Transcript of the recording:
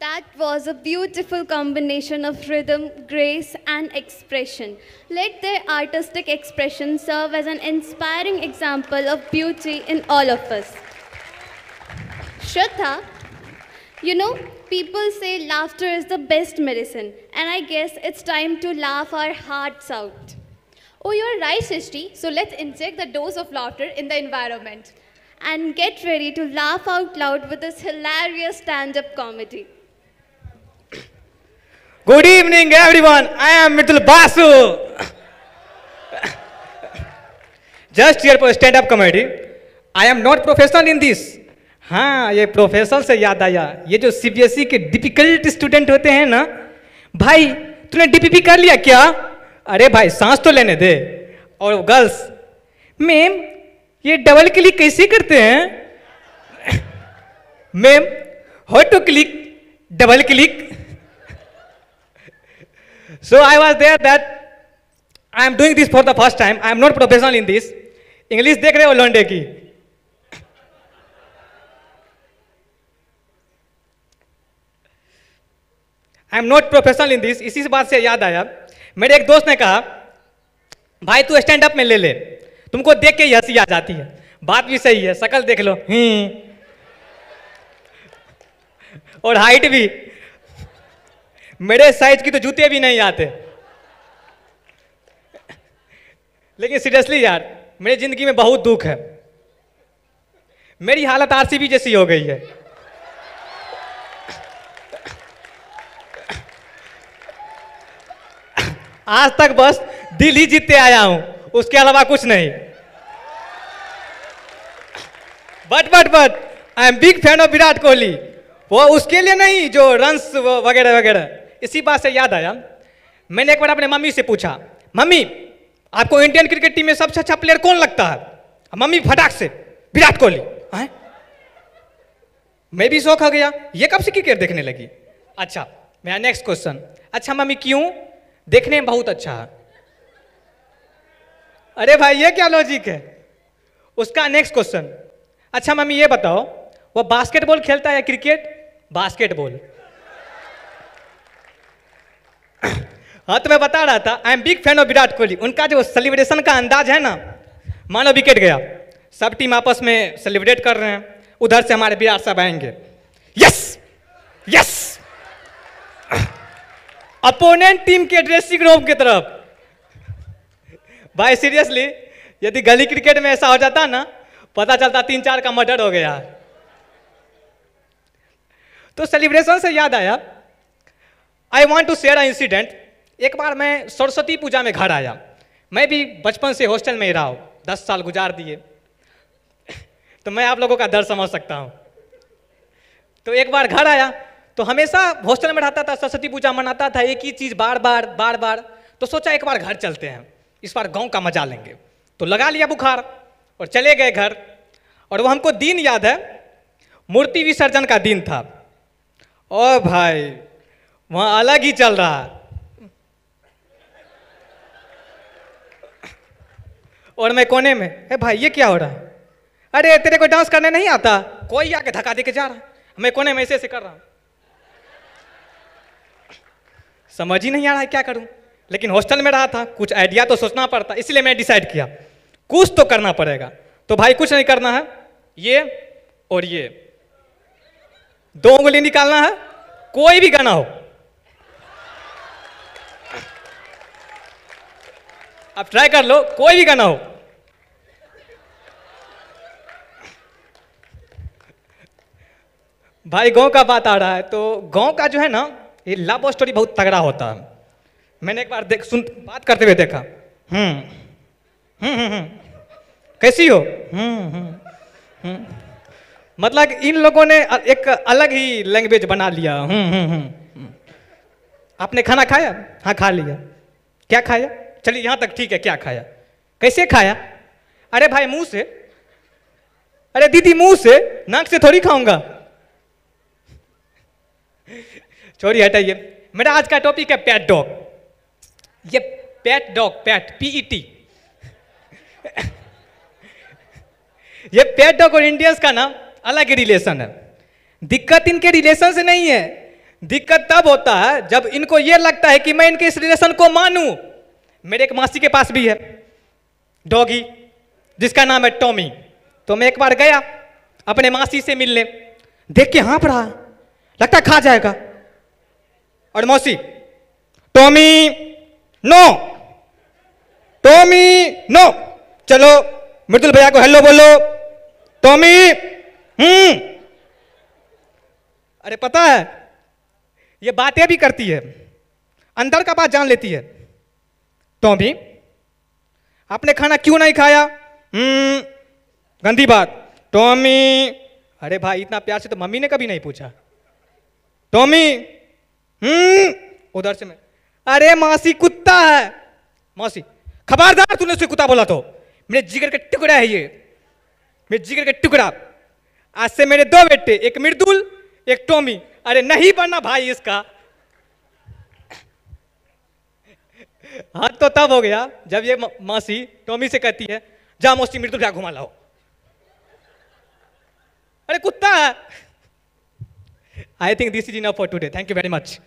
That was a beautiful combination of rhythm, grace, and expression. Let their artistic expression serve as an inspiring example of beauty in all of us. Shraddha, you know, people say laughter is the best medicine, and I guess it's time to laugh our hearts out. Oh, you're right, Shishti. So let's inject the dose of laughter in the environment. And get ready to laugh out loud with this hilarious stand-up comedy. Good evening, everyone. I am Mitul Basu. Just here for stand-up comedy. I am not professional in this. हाँ ये professional से याद आया ये जो C B S E के difficult student होते हैं ना भाई तूने पी कर लिया क्या अरे भाई सांस तो लेने दे और गर्ल्स मैम ये डबल क्लिक कैसे करते हैं ma'am how to click double click So I was there that I am doing this for the first time. I am not professional in this. English देख रहे हो लौंडे की I am not professional in this इसी बात से याद आया मेरे एक दोस्त ने कहा भाई तू स्टैंड अप में ले ले तुमको देख के हंसी आ जाती है बात भी सही है शकल देख लो ही हम्म। और हाइट भी मेरे साइज की तो जूते भी नहीं आते लेकिन सीरियसली यार मेरी जिंदगी में बहुत दुख है मेरी हालत आरसीबी जैसी हो गई है आज तक बस दिल ही जीतते आया हूं उसके अलावा कुछ नहीं but but but I am big fan of Virat Kohli वो उसके लिए नहीं जो रन्स वगैरह वगैरह इसी बात से याद आया मैंने एक बार अपने मम्मी से पूछा मम्मी आपको इंडियन क्रिकेट टीम में सबसे अच्छा प्लेयर कौन लगता है मम्मी फटाक से विराट कोहली मैं भी शौक हो गया ये कब से क्रिकेट देखने लगी अच्छा मेरा नेक्स्ट क्वेश्चन अच्छा मम्मी क्यों देखने में बहुत अच्छा है अरे भाई ये क्या लॉजिक है उसका नेक्स्ट क्वेश्चन अच्छा मम्मी ये बताओ वो बास्केटबॉल खेलता है क्रिकेट बास्केटबॉल हाँ तो मैं बता रहा था I am big fan of Virat Kohli उनका जो सेलिब्रेशन का अंदाज है ना मानो विकेट गया सब टीम आपस में सेलिब्रेट कर रहे हैं उधर से हमारे विराट साहब आएंगे यस यस अपोनेंट टीम के ड्रेसिंग रूम की तरफ भाई सीरियसली यदि गली क्रिकेट में ऐसा हो जाता ना पता चलता तीन चार का मर्डर हो गया तो सेलिब्रेशन से याद आया I want to share a incident एक बार मैं सरस्वती पूजा में घर आया मैं भी बचपन से हॉस्टल में ही रहा हूँ दस साल गुजार दिए तो मैं आप लोगों का दर्द समझ सकता हूँ तो एक बार घर आया तो हमेशा हॉस्टल में रहता था सरस्वती पूजा मनाता था एक ही चीज़ बार बार बार बार तो सोचा एक बार घर चलते हैं इस बार गांव का मजा लेंगे तो लगा लिया बुखार और चले गए घर और वो हमको दिन याद है मूर्ति विसर्जन का दिन था ओ भाई वहाँ अलग ही चल रहा और मैं कोने में है भाई ये क्या हो रहा है अरे तेरे को डांस करने नहीं आता कोई आके धक्का दे के जा रहा मैं कोने में ऐसे ऐसे कर रहा हूँ समझ ही नहीं आ रहा है क्या करूँ लेकिन हॉस्टल में रहा था कुछ आइडिया तो सोचना पड़ता इसलिए मैं डिसाइड किया कुछ तो करना पड़ेगा तो भाई कुछ नहीं करना है ये और ये दो उंगली निकालना है कोई भी गाना हो आप ट्राई कर लो कोई भी गाना हो भाई गांव का बात आ रहा है तो गांव का जो है ना ये लव स्टोरी बहुत तगड़ा होता है मैंने एक बार देख सुन बात करते हुए देखा हम्म हम्म, हम्म, हम्म। कैसी हो हम्म, हम्म मतलब इन लोगों ने एक अलग ही लैंग्वेज बना लिया हम्म हम्म आपने खाना खाया हाँ खा लिया क्या खाया चलिए यहाँ तक ठीक है क्या खाया कैसे खाया अरे भाई मुंह से अरे दीदी मुंह से नाक से थोड़ी खाऊंगा छोरी हटाइए मेरा आज का टॉपिक है पैट डॉग ये pet dog pet P E pet dog और इंडियंस का ना अलग ही रिलेशन है दिक्कत इनके रिलेशन से नहीं है दिक्कत तब होता है जब इनको ये लगता है कि मैं इनके इस रिलेशन को मानूं मेरे एक मासी के पास भी है डॉगी जिसका नाम है टॉमी तो मैं एक बार गया अपने मासी से मिलने देख के हाँ रहा लगता खा जाएगा और मौसी टॉमी नो टॉमी नो चलो मृदुल भैया को हेलो बोलो टॉमी हम्म अरे पता है ये बातें भी करती है अंदर का बात जान लेती है तो भी आपने खाना क्यों नहीं खाया हम्म, गंदी बात टॉमी अरे भाई इतना प्यार से तो मम्मी ने कभी नहीं पूछा टॉमी हम्म उधर से मैं अरे मासी कुत्ता है मौसी खबरदार तूने उसे कुत्ता बोला तो मेरे जिगर का टुकड़ा है ये मेरे जिगर का टुकड़ा आज से मेरे दो बेटे एक मिर्दुल एक टॉमी अरे नहीं बनना भाई इसका हाथ तो तब हो गया जब ये मासी टॉमी से कहती है जा मोस्टी मृत्यु तो क्या घुमा लाओ अरे कुत्ता I think this is enough for today thank you very much